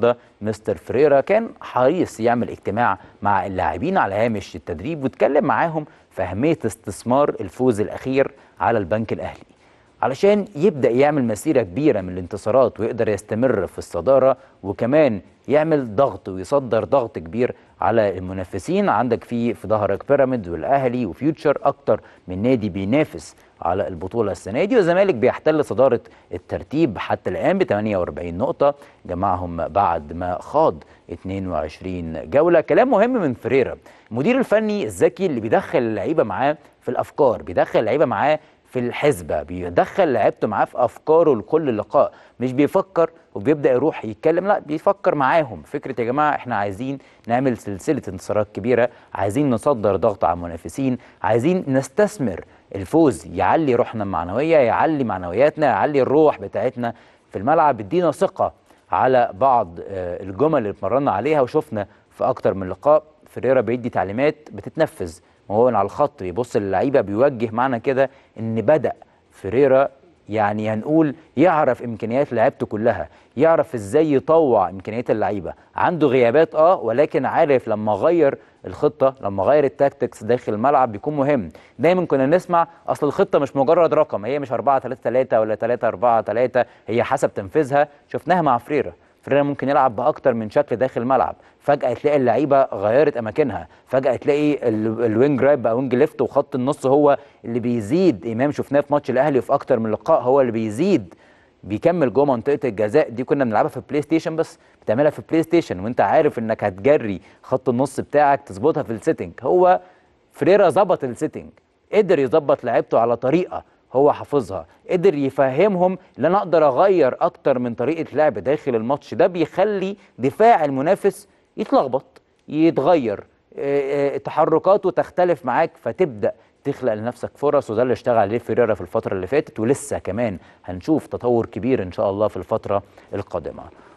النهارده مستر فريرا كان حريص يعمل اجتماع مع اللاعبين على هامش التدريب واتكلم معاهم في اهميه استثمار الفوز الاخير على البنك الاهلي علشان يبدأ يعمل مسيرة كبيرة من الانتصارات ويقدر يستمر في الصدارة وكمان يعمل ضغط ويصدر ضغط كبير على المنافسين عندك في في ظهرك بيراميدز والاهلي وفيوتشر اكتر من نادي بينافس على البطوله السنه دي والزمالك بيحتل صداره الترتيب حتى الان ب 48 نقطه جمعهم بعد ما خاض 22 جوله كلام مهم من فريرا المدير الفني الذكي اللي بيدخل اللعيبه معاه في الافكار بيدخل اللعيبه معاه في الحسبه بيدخل لعيبته معاه في افكاره لكل لقاء مش بيفكر وبيبدا يروح يتكلم لا بيفكر معاهم فكره يا جماعه احنا عايزين نعمل سلسله انتصارات كبيره عايزين نصدر ضغط على المنافسين عايزين نستثمر الفوز يعلي روحنا المعنويه يعلي معنوياتنا يعلي الروح بتاعتنا في الملعب يدينا ثقه على بعض آه، الجمل اللي اتمرنا عليها وشفنا في اكتر من لقاء فريرا بيدي تعليمات بتتنفذ وهو على الخط بيبص للعيبه بيوجه معنى كده ان بدا فريرا يعني هنقول يعرف امكانيات لعيبته كلها يعرف ازاي يطوع امكانيات اللعيبه عنده غيابات اه ولكن عارف لما غير الخطه لما غير التاكتكس داخل الملعب بيكون مهم دايما كنا نسمع اصل الخطه مش مجرد رقم هي مش 4 3 3 ولا 3 4 3 هي حسب تنفيذها شفناها مع فريرا فريرا ممكن يلعب باكتر من شكل داخل الملعب فجاه تلاقي اللعيبه غيرت اماكنها فجاه تلاقي الوينج رايت بقى وينج ليفت وخط النص هو اللي بيزيد امام شفناه في ماتش الاهلي وفي اكتر من لقاء هو اللي بيزيد بيكمل جوه منطقه الجزاء دي كنا بنلعبها في البلاي ستيشن بس بتعملها في البلاي ستيشن وانت عارف انك هتجري خط النص بتاعك تظبطها في السيتنج هو فريرا ظبط السيتنج قدر يظبط لعيبته على طريقه هو حافظها قدر يفهمهم ان انا اقدر اغير اكتر من طريقه لعب داخل الماتش ده بيخلي دفاع المنافس يتلخبط يتغير آه، آه، تحركاته تختلف معاك فتبدا تخلق لنفسك فرص وده اللي اشتغل عليه فيريرا في الفتره اللي فاتت ولسه كمان هنشوف تطور كبير ان شاء الله في الفتره القادمه